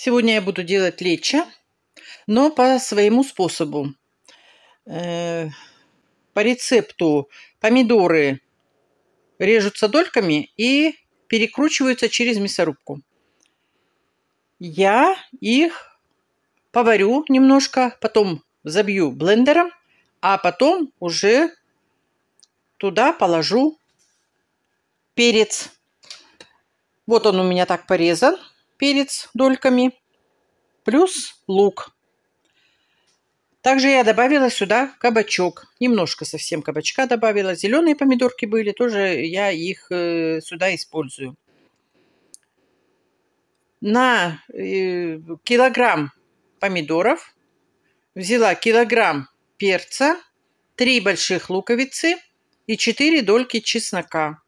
Сегодня я буду делать лечо, но по своему способу. Э, по рецепту помидоры режутся дольками и перекручиваются через мясорубку. Я их поварю немножко, потом забью блендером, а потом уже туда положу перец. Вот он у меня так порезан перец дольками, плюс лук. Также я добавила сюда кабачок. Немножко совсем кабачка добавила. Зеленые помидорки были, тоже я их э, сюда использую. На э, килограмм помидоров взяла килограмм перца, 3 больших луковицы и 4 дольки чеснока.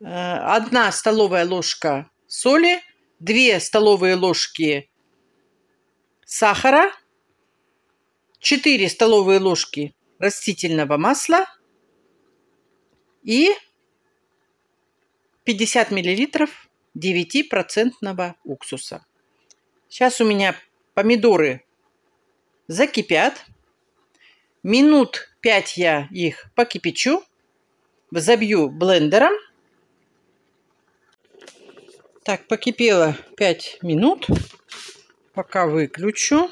1 э, столовая ложка соли – 2 столовые ложки сахара, 4 столовые ложки растительного масла и 50 миллилитров 9% уксуса. Сейчас у меня помидоры закипят. Минут 5 я их покипячу, взобью блендером – так, покипело 5 минут. Пока выключу.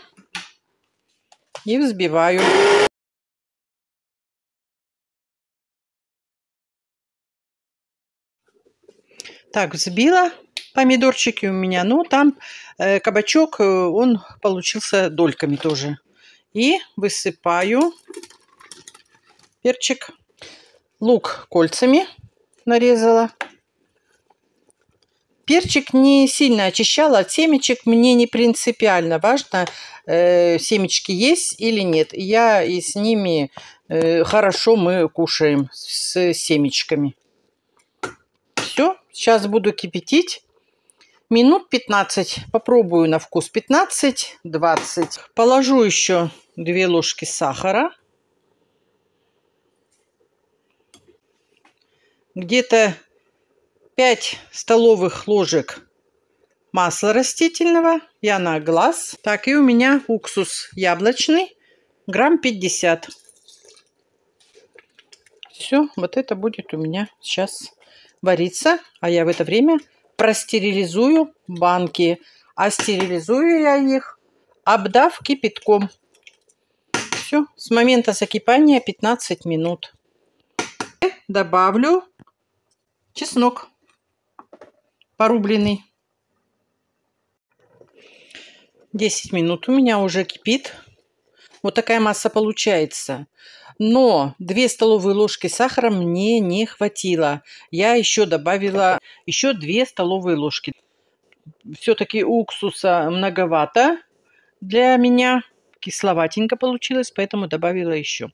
И взбиваю. Так, взбила помидорчики у меня. Ну, там э, кабачок, э, он получился дольками тоже. И высыпаю перчик. Лук кольцами нарезала. Перчик не сильно очищала от а семечек. Мне не принципиально важно, э, семечки есть или нет. Я и с ними э, хорошо мы кушаем с семечками. Все, сейчас буду кипятить. Минут 15. Попробую на вкус 15-20. Положу еще 2 ложки сахара. Где-то 5 столовых ложек масла растительного. Я на глаз. Так, и у меня уксус яблочный. Грамм 50. Все, вот это будет у меня сейчас вариться. А я в это время простерилизую банки. А стерилизую я их, обдав кипятком. Все, с момента закипания 15 минут. Добавлю чеснок порубленный. 10 минут у меня уже кипит. Вот такая масса получается. Но 2 столовые ложки сахара мне не хватило. Я еще добавила еще 2 столовые ложки. Все-таки уксуса многовато для меня. Кисловатенько получилось, поэтому добавила еще.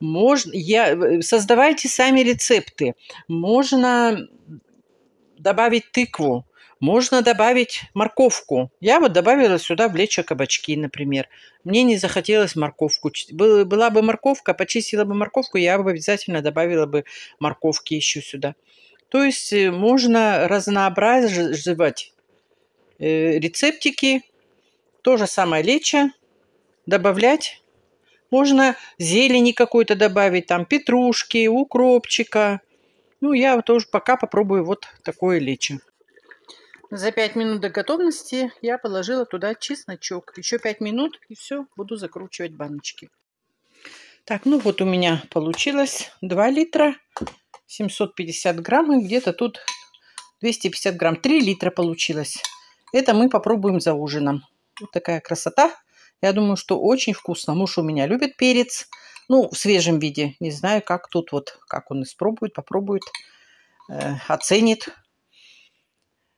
Можно, я, э, создавайте сами рецепты. Можно добавить тыкву, можно добавить морковку. Я вот добавила сюда в кабачки, например. Мне не захотелось морковку. Была бы морковка, почистила бы морковку, я бы обязательно добавила бы морковки еще сюда. То есть э, можно разнообразивать э, рецептики. То же самое лечо добавлять. Можно зелени какой-то добавить, там петрушки, укропчика – ну, я тоже пока попробую вот такое лечи. За 5 минут до готовности я положила туда чесночок. Еще 5 минут и все, буду закручивать баночки. Так, ну вот у меня получилось 2 литра, 750 грамм и где-то тут 250 грамм. 3 литра получилось. Это мы попробуем за ужином. Вот такая красота. Я думаю, что очень вкусно. Муж у меня любит перец. Ну, в свежем виде. Не знаю, как тут вот, как он испробует, попробует, э, оценит.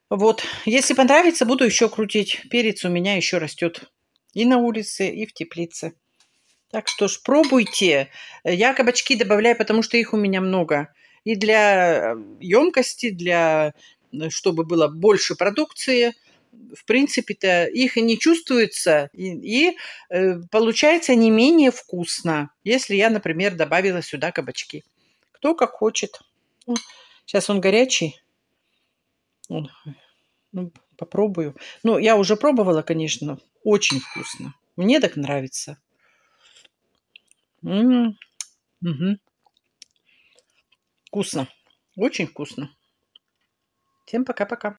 Вот. Если понравится, буду еще крутить. Перец у меня еще растет и на улице, и в теплице. Так что ж, пробуйте. Я кабачки добавляю, потому что их у меня много. И для емкости, э, для э, чтобы было больше продукции – в принципе-то их и не чувствуется, и, и э, получается не менее вкусно, если я, например, добавила сюда кабачки. Кто как хочет. Ну, сейчас он горячий. Ну, попробую. Ну, я уже пробовала, конечно. Очень вкусно. Мне так нравится. М -м -м. Вкусно. Очень вкусно. Всем пока-пока.